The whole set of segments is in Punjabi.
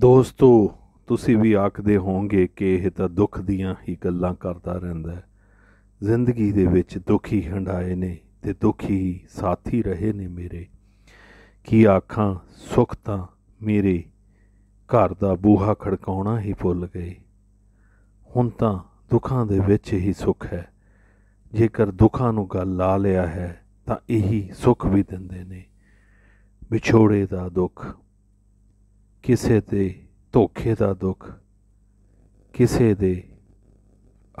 ਦੋਸਤੋ ਤੁਸੀਂ ਵੀ ਆਖਦੇ ਹੋਵੋਗੇ ਕਿ ਇਹ ਤਾਂ ਦੁੱਖ ਦੀਆਂ ਹੀ ਗੱਲਾਂ ਕਰਦਾ ਰਹਿੰਦਾ ਹੈ ਜ਼ਿੰਦਗੀ ਦੇ ਵਿੱਚ ਦੁਖੀ ਹੰਡਾਏ ਨੇ ਤੇ ਦੁਖੀ ਸਾਥੀ ਰਹੇ ਨੇ ਮੇਰੇ ਕੀ ਆਖਾਂ ਸੁਖ ਤਾਂ ਮੇਰੇ ਘਰ ਦਾ ਬੂਹਾ ਖੜਕਾਉਣਾ ਹੀ ਭੁੱਲ ਗਏ ਹੁਣ ਤਾਂ ਦੁੱਖਾਂ ਦੇ ਵਿੱਚ ਹੀ ਸੁਖ ਹੈ ਜੇਕਰ ਦੁੱਖਾਂ ਨੂੰ ਗੱਲ ਲਾ ਲਿਆ ਹੈ ਤਾਂ ਇਹੀ ਸੁਖ ਵੀ ਦਿੰਦੇ ਨੇ ਵਿਛੋੜੇ ਦਾ ਦੁੱਖ ਕਿਸੇ ਦੇ ਧੋਖੇ ਦਾ ਦੁੱਖ ਕਿਸੇ ਦੇ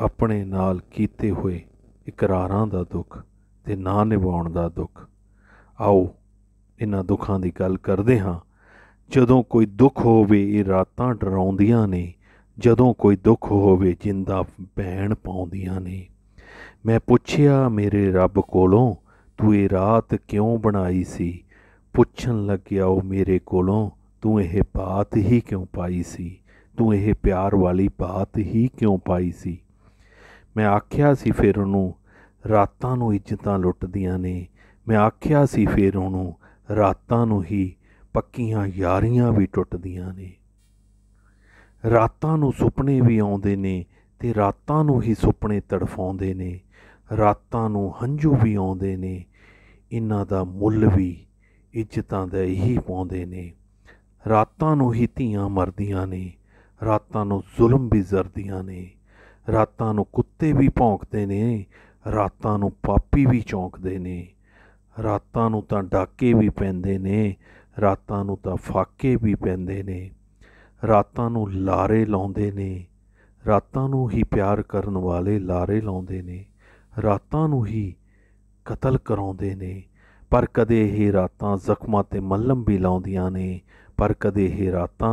ਆਪਣੇ ਨਾਲ ਕੀਤੇ ਹੋਏ ਇਕਰਾਰਾਂ ਦਾ ਦੁੱਖ ਤੇ ਨਾ ਨਿਭਾਉਣ ਦਾ ਦੁੱਖ ਆਓ ਇਹਨਾਂ ਦੁੱਖਾਂ ਦੀ ਗੱਲ ਕਰਦੇ ਹਾਂ ਜਦੋਂ ਕੋਈ ਦੁੱਖ ਹੋਵੇ ਇਹ ਰਾਤਾਂ ਡਰਾਉਂਦੀਆਂ ਨੇ ਜਦੋਂ ਕੋਈ ਦੁੱਖ ਹੋਵੇ ਜਿੰਦਾ ਬਹਿਣ ਪਾਉਂਦੀਆਂ ਨੇ ਮੈਂ ਪੁੱਛਿਆ ਮੇਰੇ ਰੱਬ ਕੋਲੋਂ ਤੂੰ ਇਹ ਰਾਤ ਕਿਉਂ ਬਣਾਈ ਸੀ ਪੁੱਛਣ ਲੱਗਿਆ ਉਹ ਮੇਰੇ ਕੋਲੋਂ ਤੂੰ ਇਹ ਬਾਤ ਹੀ ਕਿਉਂ ਪਾਈ ਸੀ ਤੂੰ ਇਹ ਪਿਆਰ ਵਾਲੀ ਬਾਤ ਹੀ ਕਿਉਂ ਪਾਈ ਸੀ ਮੈਂ ਆਖਿਆ ਸੀ ਫਿਰ ਉਹਨੂੰ ਰਾਤਾਂ ਨੂੰ ਇੱਜ਼ਤਾਂ ਲੁੱਟਦੀਆਂ ਨੇ ਮੈਂ ਆਖਿਆ ਸੀ ਫਿਰ ਉਹਨੂੰ ਰਾਤਾਂ ਨੂੰ ਹੀ ਪੱਕੀਆਂ ਯਾਰੀਆਂ ਵੀ ਟੁੱਟਦੀਆਂ ਨੇ ਰਾਤਾਂ ਨੂੰ ਸੁਪਨੇ ਵੀ ਆਉਂਦੇ ਨੇ ਤੇ ਰਾਤਾਂ ਨੂੰ ਹੀ ਸੁਪਨੇ ਤੜਫਾਉਂਦੇ ਨੇ ਰਾਤਾਂ ਨੂੰ ਹੰਝੂ ਵੀ ਆਉਂਦੇ ਨੇ ਇਹਨਾਂ ਦਾ ਮੁੱਲ ਵੀ ਇੱਜ਼ਤਾਂ ਦਾ ਹੀ ਪਾਉਂਦੇ ਨੇ ਰਾਤਾਂ ਨੂੰ ਹੀ ਧੀਆਂ ਮਰਦੀਆਂ ਨੇ ਰਾਤਾਂ ਨੂੰ ਜ਼ੁਲਮ ਵੀ ਜ਼ਰਦੀਆਂ ਨੇ ਰਾਤਾਂ ਨੂੰ ਕੁੱਤੇ ਵੀ ਭੌਂਕਦੇ ਨੇ ਰਾਤਾਂ ਨੂੰ ਪਾਪੀ ਵੀ ਚੌਂਕਦੇ ਨੇ ਰਾਤਾਂ ਨੂੰ ਤਾਂ ਡਾਕੇ ਵੀ ਪੈਂਦੇ ਨੇ ਰਾਤਾਂ ਨੂੰ ਤਾਂ ਫਾਕੇ ਵੀ ਪੈਂਦੇ ਨੇ ਰਾਤਾਂ ਨੂੰ ਲਾਰੇ ਲਾਉਂਦੇ ਨੇ ਰਾਤਾਂ ਨੂੰ ਹੀ ਪਿਆਰ ਕਰਨ ਵਾਲੇ ਲਾਰੇ ਲਾਉਂਦੇ ਨੇ ਰਾਤਾਂ ਨੂੰ ਹੀ ਕਤਲ ਕਰਾਉਂਦੇ ਨੇ ਪਰ ਕਦੇ ਇਹ ਰਾਤਾਂ ਜ਼ਖਮਾਂ ਤੇ ਮੱਲਮ ਵੀ ਲਾਉਂਦੀਆਂ ਨੇ ਪਰ ਕਦੇ ਇਹ ਰਾਤਾਂ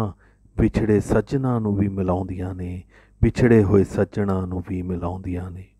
ਵਿਛੜੇ ਸੱਜਣਾ ਨੂੰ ਵੀ ਮਿਲਾਉਂਦੀਆਂ ਨੇ ਵਿਛੜੇ ਹੋਏ ਸੱਜਣਾ ਨੂੰ ਵੀ ਮਿਲਾਉਂਦੀਆਂ ਨੇ